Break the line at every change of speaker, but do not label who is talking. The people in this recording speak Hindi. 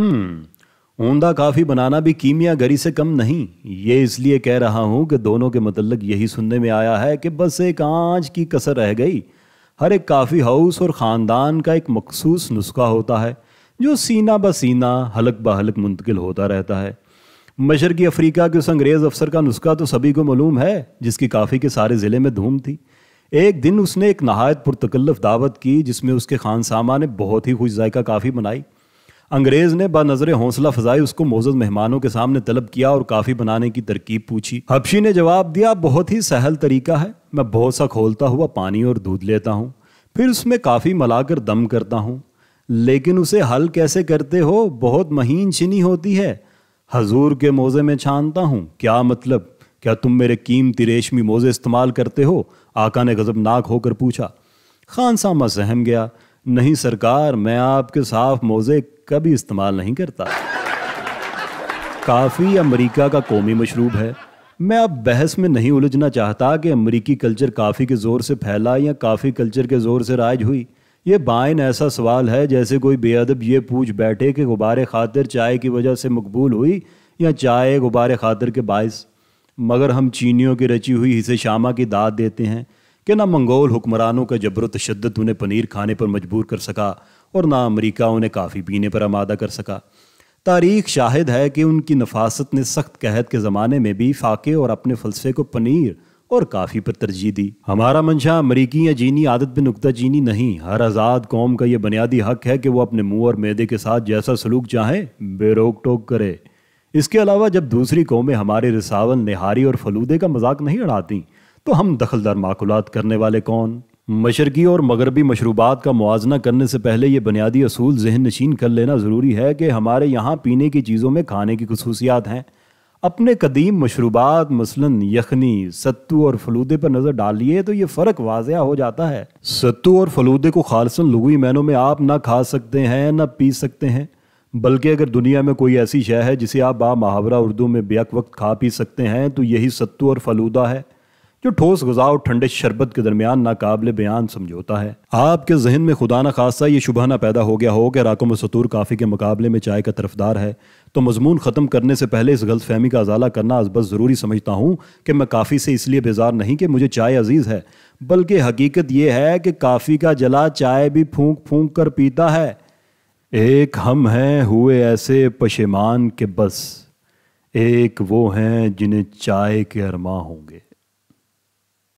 हम्म ऊंदा काफ़ी बनाना भी कीमिया गरी से कम नहीं ये इसलिए कह रहा हूँ कि दोनों के मतलब यही सुनने में आया है कि बस एक आँच की कसर रह गई हर एक काफ़ी हाउस और ख़ानदान का एक मखसूस नुस्खा होता है जो सीना ब सीना हलक ब हलक मुंतकिल होता रहता है मशरकी अफ्रीका के उस अंग्रेज़ अफसर का नुस्खा तो सभी को मालूम है जिसकी काफ़ी के सारे ज़िले में धूम थी एक दिन उसने एक नहायत पुरतकल्लफ दावत की जिसमें उसके खान सामा ने बहुत ही खुश जायका काफ़ी बनाई अंग्रेज ने बनजर हौसला फजाई उसको मोजद मेहमानों के सामने तलब किया और काफी बनाने की तरकीब पूछी हबशी ने जवाब दिया बहुत ही सहल तरीका है मैं बहुत सा खोलता हुआ पानी और दूध लेता हूँ फिर उसमें काफ़ी मलाकर दम करता हूँ लेकिन उसे हल कैसे करते हो बहुत महीन चीनी होती है हजूर के मोज़े में छानता हूँ क्या मतलब क्या तुम मेरे कीमती रेशमी मोज़े इस्तेमाल करते हो आका ने गजबनाक होकर पूछा खान सामा सहम गया नहीं सरकार मैं आपके साफ मोज़े कभी इस्तेमाल नहीं करता काफ़ी अमेरिका का कौमी मशरूब है मैं अब बहस में नहीं उलझना चाहता कि अमेरिकी कल्चर काफ़ी के ज़ोर से फैला या काफ़ी कल्चर के ज़ोर से राज हुई ये बाइन ऐसा सवाल है जैसे कोई बेअदब ये पूछ बैठे कि गुब्बारे खातिर चाय की वजह से मकबूल हुई या चाय गुब्बारे खातिर के बायस मगर हम चीनियों की रची हुई हिसे शामा की दाद देते हैं कि ना मंगोल हुक्मरानों का जबर तशद उन्हें पनीर खाने पर मजबूर कर सका और ना अमरीका उन्हें काफ़ी पीने पर आमादा कर सका तारीख शाहिद है कि उनकी नफासत ने सख्त कहत के ज़माने में भी फाके और अपने फलसफे को पनीर और काफ़ी पर तरजीह दी हमारा मंशा अमरीकी या जीनी आदत पर नुकता चीनी नहीं हर आज़ाद कौम का यह बुनियादी हक है कि वह अपने मुँह और मैदे के साथ जैसा सलूक चाहें बेरोक टोक करे इसके अलावा जब दूसरी कौमें हमारे रिसावन नहारी और फलूदे का मजाक नहीं उड़ाती तो हम दखलदार माकूलत करने वाले कौन मशरकी और मगरबी मशरूबात का मुआजना करने से पहले ये बुनियादी असूल जहन नशीन कर लेना ज़रूरी है कि हमारे यहाँ पीने की चीज़ों में खाने की खसूसियात हैं अपने कदीम मशरूबात मसलन यखनी सत्तू और फलूदे पर नज़र डालिए तो ये फ़र्क वाजिया हो जाता है सत्तू और फलूदे को खालसन लगुई मैनों में आप ना खा सकते हैं ना पी सकते हैं बल्कि अगर दुनिया में कोई ऐसी शय है जिसे आप बा मुहावरा उर्दू में बेक वक्त खा पी सकते हैं तो यही सत्तू और फलूदा है जो ठोस गजा और ठंडे शरबत के दरमियान नाकबिल बयान समझौता है आपके जहन में खुदा न खासा ये शुबह ना पैदा हो गया हो कि में सतूर काफ़ी के मुकाबले में चाय का तरफदार है तो मजमून ख़त्म करने से पहले इस गलत फहमी का अजाला करना अजबस ज़रूरी समझता हूँ कि मैं काफ़ी से इसलिए बेजार नहीं कि मुझे चाय अजीज़ है बल्कि हकीकत यह है कि काफ़ी का जला चाय भी फूक फूक कर पीता है एक हम हैं हुए ऐसे पशेमान के बस एक वो हैं जिन्हें चाय के अरमा होंगे